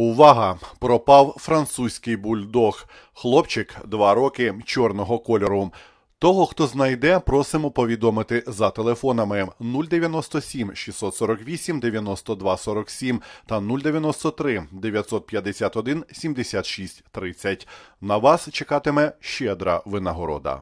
Увага! Пропав французький бульдог. Хлопчик два роки чорного кольору. Того, хто знайде, просимо повідомити за телефонами 097 648 92 47 та 093 951 76 30. На вас чекатиме щедра винагорода.